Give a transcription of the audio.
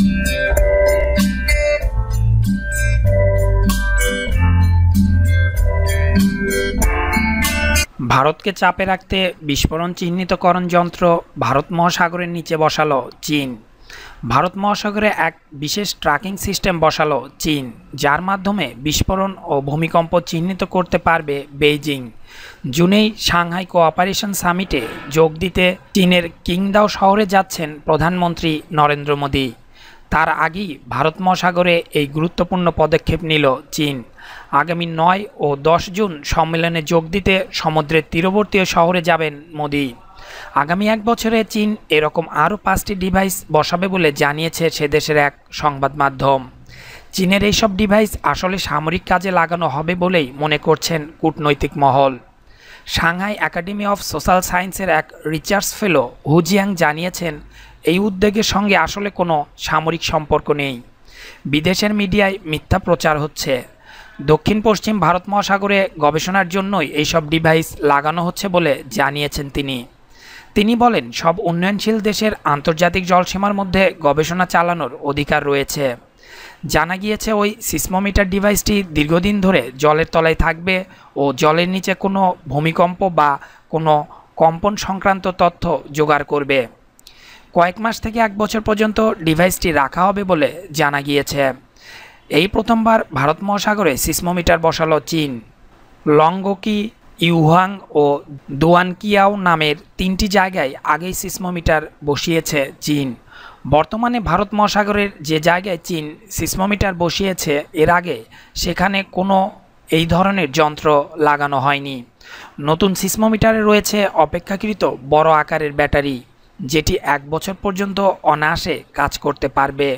ভারতকে চাপে রাখতে বিস্ফোরণ চিহ্নিতকরণ যন্ত্র ভারত মহাসাগরের নিচে বসালো চীন ভারত মহাসাগরে এক বিশেষ ট্র্যাকিং সিস্টেম বসালো চীন যার মাধ্যমে বিস্ফোরণ ও ভূমিকম্প চিহ্নিত করতে পারবে বেইজিং জুনেই সাংহাই কোঅপারেশন সামিটে যোগ দিতে চীনের কিংদাও শহরে যাচ্ছেন প্রধানমন্ত্রী নরেন্দ্র মোদী তার আগেই ভারত মহাসাগরে এই গুরুত্বপূর্ণ পদক্ষেপ নিল চীন আগামী নয় ও দশ জুন সম্মেলনে যোগ দিতে সমুদ্রের তীরবর্তী শহরে যাবেন মোদি আগামী এক বছরে চীন এরকম আরও পাঁচটি ডিভাইস বসাবে বলে জানিয়েছে সে দেশের এক সংবাদ মাধ্যম চীনের এইসব ডিভাইস আসলে সামরিক কাজে লাগানো হবে বলেই মনে করছেন কূটনৈতিক মহল সাংহাই একাডেমি অফ সোশ্যাল সায়েন্সের এক রিচার্স ফেলো হুজিয়াং জানিয়েছেন এই উদ্যোগের সঙ্গে আসলে কোনো সামরিক সম্পর্ক নেই বিদেশের মিডিয়ায় মিথ্যা প্রচার হচ্ছে দক্ষিণ পশ্চিম ভারত মহাসাগরে গবেষণার জন্যই এইসব ডিভাইস লাগানো হচ্ছে বলে জানিয়েছেন তিনি তিনি বলেন সব উন্নয়নশীল দেশের আন্তর্জাতিক জলসীমার মধ্যে গবেষণা চালানোর অধিকার রয়েছে জানা গিয়েছে ওই সিসমোমিটার ডিভাইসটি দীর্ঘদিন ধরে জলের তলায় থাকবে ও জলের নিচে কোনো ভূমিকম্প বা কোনো কম্পন সংক্রান্ত তথ্য জোগাড় করবে কয়েক মাস থেকে এক বছর পর্যন্ত ডিভাইসটি রাখা হবে বলে জানা গিয়েছে এই প্রথমবার ভারত মহাসাগরে সিসমোমিটার বসালো চীন লঙ্গকি ইউহাং ও দোয়ানকিয়াও নামের তিনটি জায়গায় আগেই সিসমোমিটার বসিয়েছে চীন বর্তমানে ভারত মহাসাগরের যে জায়গায় চীন সিসমোমিটার বসিয়েছে এর আগে সেখানে কোনো এই ধরনের যন্ত্র লাগানো হয়নি নতুন সিসমোমিটারে রয়েছে অপেক্ষাকৃত বড় আকারের ব্যাটারি যেটি এক বছর পর্যন্ত অনায়াসে কাজ করতে পারবে